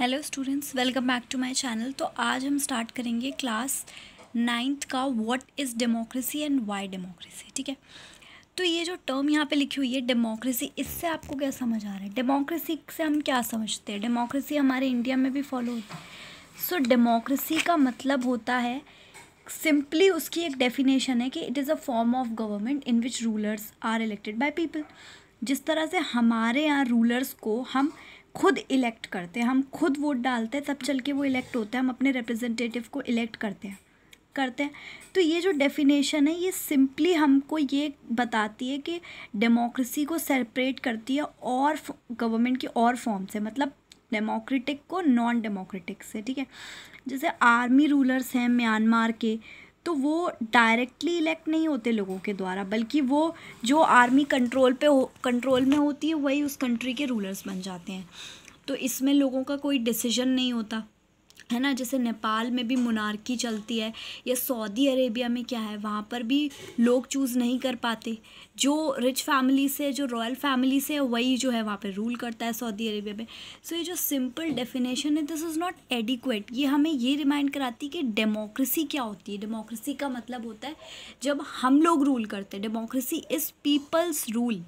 Hello students welcome back to my channel तो आज हम स्टार्ट करेंगे क्लास नाइन्थ का what is democracy and why democracy ठीक है तो ये जो टर्म यहाँ पे लिखी हुई है डेमोक्रेसी इससे आपको क्या समझ आ रहा है डेमोक्रेसी से हम क्या समझते हैं डेमोक्रेसी हमारे इंडिया में भी फॉलो होती है सो so, डेमोक्रेसी का मतलब होता है सिंपली उसकी एक डेफिनेशन है कि it is a form of government in which rulers are elected by people जिस तरह से हमारे यहाँ रूलर्स को हम खुद इलेक्ट करते हैं हम खुद वोट डालते हैं तब चल के वो इलेक्ट होते हैं हम अपने रिप्रेजेंटेटिव को इलेक्ट करते हैं करते हैं तो ये जो डेफिनेशन है ये सिंपली हमको ये बताती है कि डेमोक्रेसी को सेपरेट करती है और गवर्नमेंट की और फॉर्म से मतलब डेमोक्रेटिक को नॉन डेमोक्रेटिक से ठीक है जैसे आर्मी रूलर्स हैं म्यांमार के तो वो डायरेक्टली इलेक्ट नहीं होते लोगों के द्वारा बल्कि वो जो आर्मी कंट्रोल पे हो कंट्रोल में होती है वही उस कंट्री के रूलर्स बन जाते हैं तो इसमें लोगों का कोई डिसीजन नहीं होता है ना जैसे नेपाल में भी मुनारकी चलती है या सऊदी अरेबिया में क्या है वहाँ पर भी लोग चूज़ नहीं कर पाते जो रिच फैमिली से जो रॉयल फैमिली से वही जो है वहाँ पर रूल करता है सऊदी अरेबिया में सो ये जो सिंपल डेफिनेशन है दिस इज़ नॉट एडिक्वेट ये हमें ये रिमाइंड कराती है कि डेमोक्रेसी क्या होती है डेमोक्रेसी का मतलब होता है जब हम लोग रूल करते हैं democracy is people's rule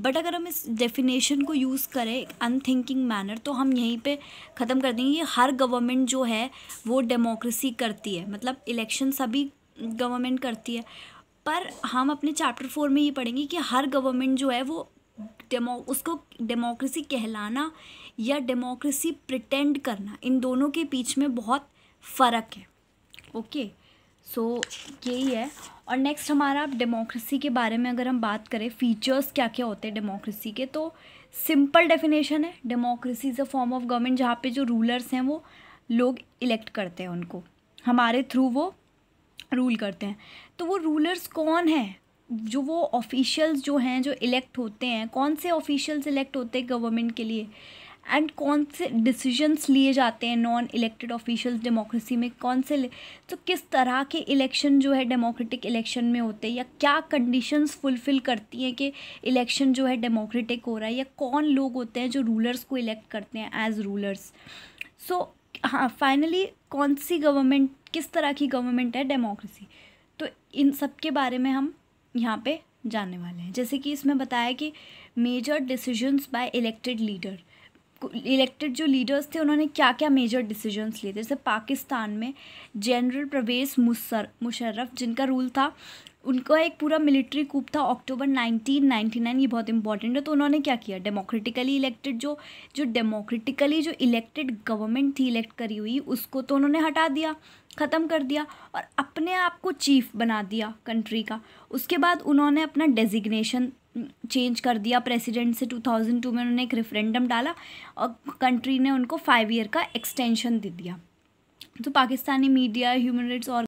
but अगर हम इस डेफिनेशन को यूज़ करें अनथिंकिंग मैनर तो हम यहीं पे ख़त्म कर देंगे हर गवर्नमेंट जो है वो डेमोक्रेसी करती है मतलब इलेक्शन सभी गवर्नमेंट करती है पर हम अपने चैप्टर फोर में ये पढ़ेंगे कि हर गवर्नमेंट जो है वो डेमो उसको डेमोक्रेसी कहलाना या डेमोक्रेसी प्रिटेंड करना इन दोनों के बीच में बहुत फ़र्क है ओके okay? सो so, यही है और नेक्स्ट हमारा डेमोक्रेसी के बारे में अगर हम बात करें फीचर्स क्या क्या होते हैं डेमोक्रेसी के तो सिंपल डेफिनेशन है democracy is a form of government जहाँ पे जो रूलर्स हैं वो लोग इलेक्ट करते हैं उनको हमारे थ्रू वो रूल करते हैं तो वो रूलर्स कौन हैं जो वो ऑफिशियल्स जो हैं जो इलेक्ट होते हैं कौन से ऑफिशियल्स इलेक्ट होते हैं गवर्नमेंट के लिए एंड कौन से डिसीजंस लिए जाते हैं नॉन इलेक्टेड ऑफिशियल्स डेमोक्रेसी में कौन से तो किस तरह के इलेक्शन जो है डेमोक्रेटिक इलेक्शन में होते हैं या क्या कंडीशंस फुलफ़िल करती हैं कि इलेक्शन जो है डेमोक्रेटिक हो रहा है या कौन लोग होते हैं जो रूलर्स को इलेक्ट करते हैं एज रूलर्स सो हाँ फाइनली कौन सी गवर्नमेंट किस तरह की गवर्नमेंट है डेमोक्रेसी तो इन सब के बारे में हम यहाँ पर जानने वाले हैं जैसे कि इसमें बताया कि major decisions by elected leader elected जो लीडर्स थे उन्होंने क्या क्या मेजर डिसीजंस लिए थे जैसे पाकिस्तान में जनरल प्रवेश मुसर मुशर्रफ जिनका रूल था उनका एक पूरा मिलिट्री कूप था अक्टूबर 1999 ये बहुत इंपॉर्टेंट है तो उन्होंने क्या किया डेमोक्रेटिकली इलेक्टेड जो जो डेमोक्रेटिकली जो इलेक्टेड गवर्नमेंट थी इलेक्ट करी हुई उसको तो उन्होंने हटा दिया ख़त्म कर दिया और अपने आप को चीफ बना दिया कंट्री का उसके बाद उन्होंने अपना डेजिग्नेशन चेंज कर दिया प्रेसिडेंट से 2002 में उन्होंने एक रेफरेंडम डाला और कंट्री ने उनको फाइव ईयर का एक्सटेंशन दे दिया तो पाकिस्तानी मीडिया ह्यूमन राइट्स और